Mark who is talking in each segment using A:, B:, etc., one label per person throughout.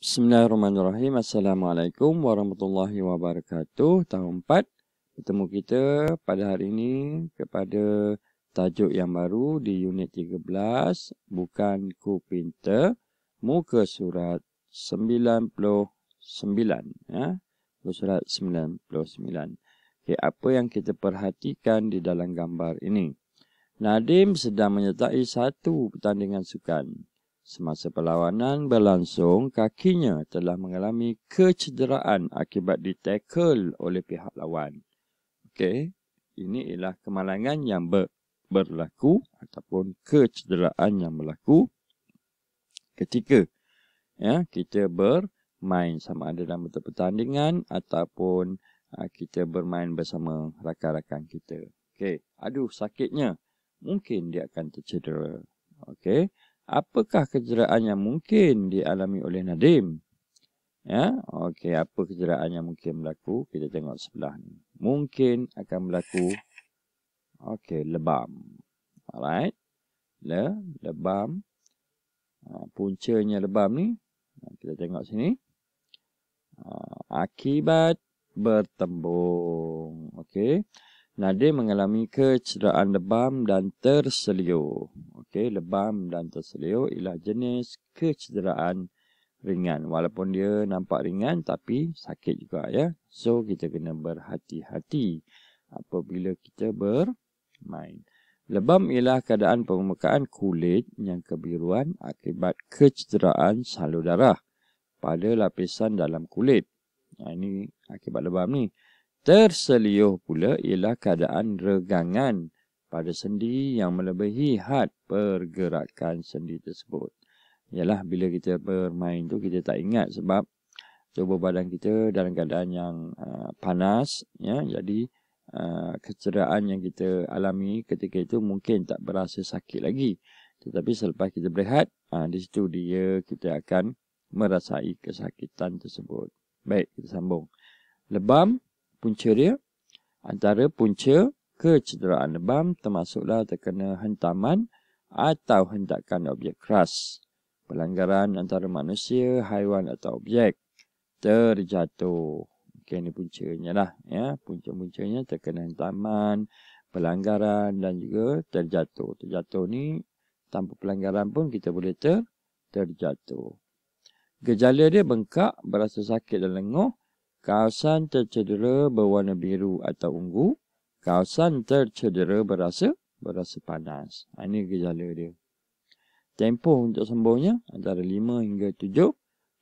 A: Bismillahirrahmanirrahim. Assalamualaikum warahmatullahi wabarakatuh. Tahun 4 bertemu kita pada hari ini kepada tajuk yang baru di unit 13 bukan ku pinter muka surat 99 ya muka surat 99 okay, apa yang kita perhatikan di dalam gambar ini Nadim sedang menyertai satu pertandingan sukan Semasa perlawanan berlangsung, kakinya telah mengalami kecederaan akibat ditekel oleh pihak lawan. Okey, ini ialah kemalangan yang ber, berlaku ataupun kecederaan yang berlaku ketika ya kita bermain sama ada dalam bentuk pertandingan ataupun uh, kita bermain bersama rakan-rakan kita. Okey, aduh sakitnya. Mungkin dia akan tercedera. Okey apakah kejeraan yang mungkin dialami oleh Nadim? Ya, okey, apa kejeraan yang mungkin berlaku? Kita tengok sebelah ni. Mungkin akan berlaku okey, lebam. Alright. Le, lebam. Ha, puncanya lebam ni, ha, kita tengok sini. Ha, akibat bertembung. Okey. Nadim mengalami kecederaan lebam dan terseliuh okay, lebam dan terseliu ialah jenis kecederaan ringan. Walaupun dia nampak ringan tapi sakit juga ya. So kita kena berhati-hati apabila kita bermain. Lebam ialah keadaan permukaan kulit yang kebiruan akibat kecederaan salur darah pada lapisan dalam kulit. Nah, ha, ini akibat lebam ni. Terseliuh pula ialah keadaan regangan pada sendi yang melebihi had pergerakan sendi tersebut. Ialah bila kita bermain tu kita tak ingat sebab tubuh badan kita dalam keadaan yang uh, panas ya jadi uh, kecederaan yang kita alami ketika itu mungkin tak berasa sakit lagi tetapi selepas kita berehat uh, di situ dia kita akan merasai kesakitan tersebut baik kita sambung lebam punca dia antara punca kecederaan lebam termasuklah terkena hentaman atau hendakkan objek keras. Pelanggaran antara manusia, haiwan atau objek terjatuh. Okay, ini puncanya lah. Ya. Punca-puncanya terkena hentaman, pelanggaran dan juga terjatuh. Terjatuh ni tanpa pelanggaran pun kita boleh ter terjatuh. Gejala dia bengkak, berasa sakit dan lenguh. Kawasan tercedera berwarna biru atau ungu. Uh, kawasan tercedera berasa berasa panas. Ah, ini gejala dia. Tempoh untuk sembuhnya antara 5 hingga 7.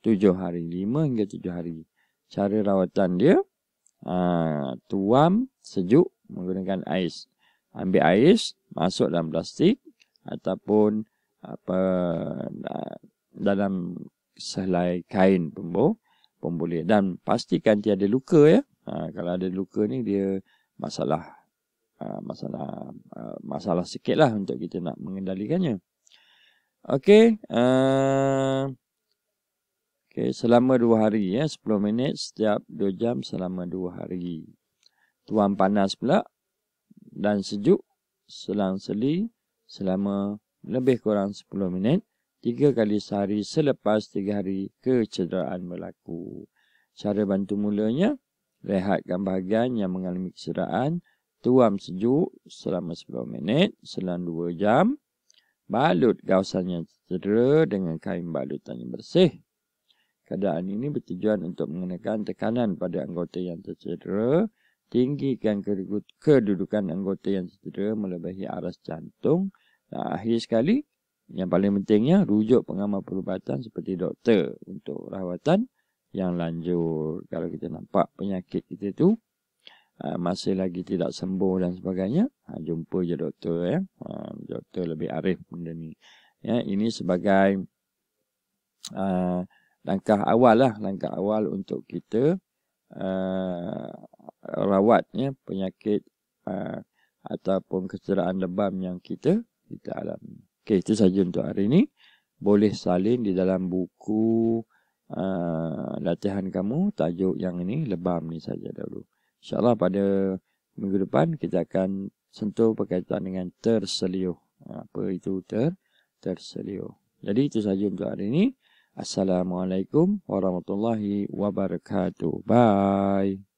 A: 7 hari. 5 hingga 7 hari. Cara rawatan dia, aa, ah, tuam sejuk menggunakan ais. Ambil ais, masuk dalam plastik ataupun apa dalam sehelai kain pembuh, pembuli. Dan pastikan tiada luka ya. Ha, kalau ada luka ni, dia masalah uh, masalah uh, masalah sikitlah untuk kita nak mengendalikannya. Okey, uh, okay, selama dua hari ya, 10 minit setiap dua jam selama dua hari. Tuang panas pula dan sejuk selang-seli selama lebih kurang 10 minit. Tiga kali sehari selepas tiga hari kecederaan berlaku. Cara bantu mulanya, rehatkan bahagian yang mengalami kecederaan, tuam sejuk selama 10 minit, selang 2 jam, balut kawasan yang cedera dengan kain balutan yang bersih. Keadaan ini bertujuan untuk mengenakan tekanan pada anggota yang tercedera, tinggikan kedudukan anggota yang tercedera melebihi aras jantung, dan akhir sekali, yang paling pentingnya, rujuk pengamal perubatan seperti doktor untuk rawatan yang lanjut. Kalau kita nampak penyakit kita tu ah, masih lagi tidak sembuh dan sebagainya, ha, jumpa je doktor ya. Ah, doktor lebih arif benda ni. Ya, ini sebagai uh, langkah awal lah, langkah awal untuk kita uh, rawat ya, penyakit uh, ataupun kecederaan lebam yang kita kita alam. Okey, itu saja untuk hari ini. Boleh salin di dalam buku latihan kamu tajuk yang ini lebam ni saja dulu. InsyaAllah pada minggu depan kita akan sentuh berkaitan dengan terseliuh. Ha, apa itu ter terseliuh. Jadi itu sahaja untuk hari ini. Assalamualaikum warahmatullahi wabarakatuh. Bye.